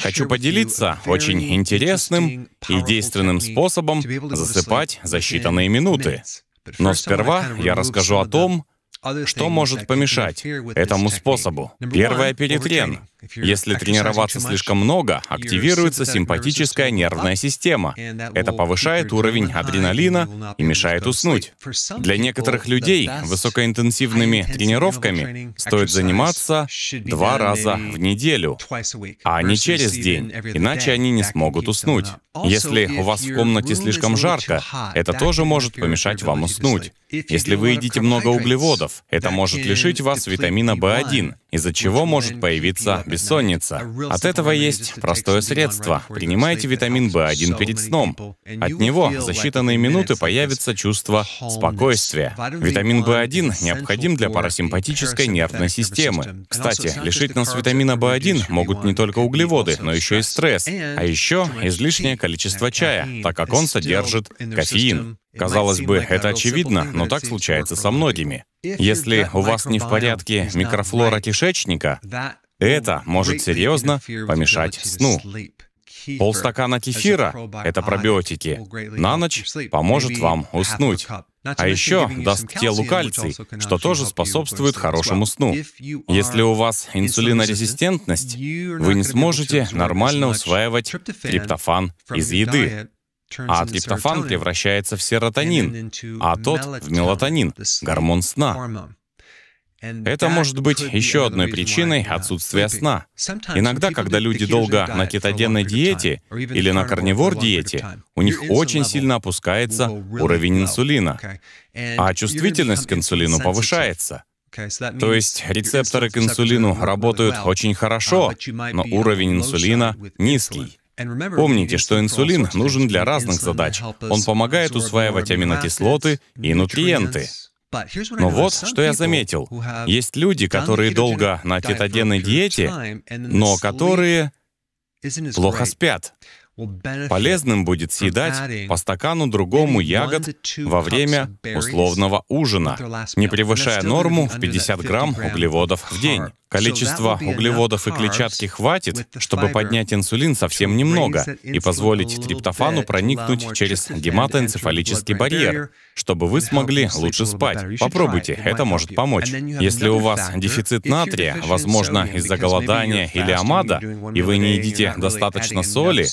Хочу поделиться очень интересным и действенным способом засыпать за считанные минуты. Но сперва я расскажу о том, что может помешать этому способу. Первое — перетрен. Если тренироваться слишком много, активируется симпатическая нервная система. Это повышает уровень адреналина и мешает уснуть. Для некоторых людей высокоинтенсивными тренировками стоит заниматься два раза в неделю, а не через день, иначе они не смогут уснуть. Если у вас в комнате слишком жарко, это тоже может помешать вам уснуть. Если вы едите много углеводов, это может лишить вас витамина В1, из-за чего может появиться бессонница. От этого есть простое средство. Принимайте витамин B1 перед сном. От него за считанные минуты появится чувство спокойствия. Витамин B1 необходим для парасимпатической нервной системы. Кстати, лишить нас витамина B1 могут не только углеводы, но еще и стресс, а еще излишнее количество чая, так как он содержит кофеин. Казалось бы, это очевидно, но так случается со многими. Если у вас не в порядке микрофлора кишечника, это может серьезно помешать сну. Полстакана кефира — это пробиотики. На ночь поможет вам уснуть. А еще даст телу кальций, что тоже способствует хорошему сну. Если у вас инсулинорезистентность, вы не сможете нормально усваивать триптофан из еды. А триптофан превращается в серотонин, а тот — в мелатонин, гормон сна. Это может быть еще одной причиной отсутствия сна. Иногда, когда люди долго на кетогенной диете или на карнивор диете, у них очень сильно опускается уровень инсулина, а чувствительность к инсулину повышается. То есть рецепторы к инсулину работают очень uh, хорошо, но уровень инсулина низкий. Помните, что инсулин нужен для разных задач. Он помогает усваивать аминокислоты и нутриенты. Но вот что я заметил. Есть люди, которые долго на кетогенной диете, но которые плохо спят. Полезным будет съедать по стакану другому ягод во время условного ужина, не превышая норму в 50 грамм углеводов в день. Количества углеводов и клетчатки хватит, чтобы поднять инсулин совсем немного и позволить триптофану проникнуть через гематоэнцефалический барьер, чтобы вы смогли лучше спать. Попробуйте, это может помочь. Если у вас дефицит натрия, возможно, из-за голодания или амада, и вы не едите достаточно соли,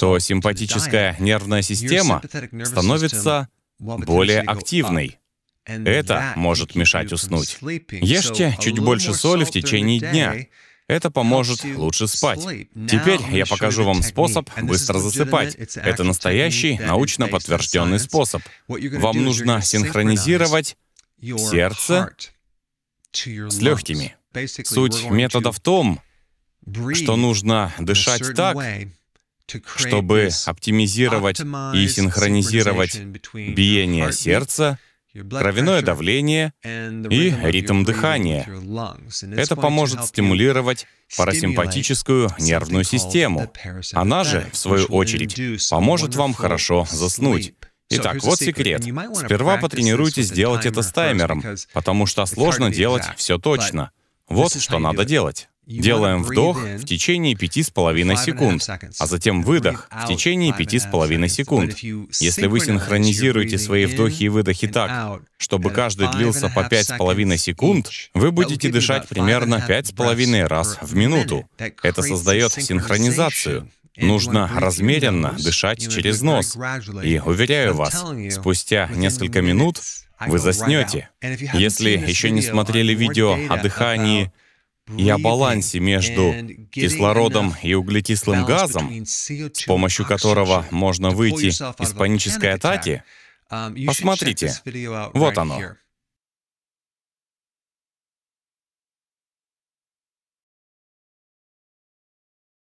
то симпатическая нервная система становится более активной. Это может мешать уснуть. Ешьте чуть больше соли в течение дня. Это поможет лучше спать. Теперь я покажу вам способ быстро засыпать. Это настоящий научно подтвержденный способ. Вам нужно синхронизировать сердце с легкими. Суть метода в том, что нужно дышать так, чтобы оптимизировать и синхронизировать биение сердца кровяное давление и ритм дыхания. Это поможет стимулировать парасимпатическую нервную систему. Она же, в свою очередь, поможет вам хорошо заснуть. Итак, вот секрет. Сперва потренируйтесь делать это с таймером, потому что сложно делать все точно. Вот что надо делать. Делаем вдох в течение пяти с половиной секунд, а затем выдох в течение пяти с половиной секунд. Если вы синхронизируете свои вдохи и выдохи так, чтобы uh, каждый длился по пять с половиной секунд, вы будете дышать примерно пять с половиной раз в минуту. Это создает синхронизацию. Нужно размеренно дышать через нос. И, уверяю вас, спустя несколько минут вы заснете. Если еще не смотрели видео о дыхании, и о балансе между кислородом и углекислым газом, с помощью которого можно выйти из панической атаки, um, посмотрите, вот оно.